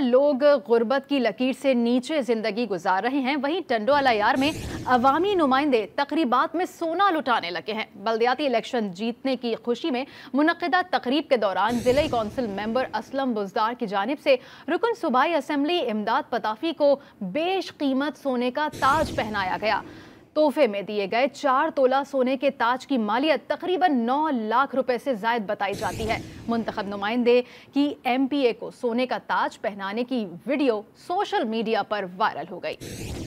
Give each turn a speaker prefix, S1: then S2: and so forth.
S1: लोग गुर्बत की लकीर से नीचे जिंदगी गुजार रहे हैं वहीं टंडो यार में अवामी नुमाइंदे तकरीबात में सोना लुटाने लगे हैं बल्दियाती इलेक्शन जीतने की खुशी में मुनदा तकरीब के दौरान जिले कौंसिल मेंबर असलम बुजदार की जानब से रुकन सूबाई असम्बली इमदाद पताफी को बेश कीमत सोने का ताज पहनाया गया तोहफे में दिए गए चार तोला सोने के ताज की मालियत तकरीबन नौ लाख रुपए से जायद बताई जाती है मुंतब नुमाइंदे की एम पी ए को सोने का ताज पहनाने की वीडियो सोशल मीडिया पर वायरल हो गई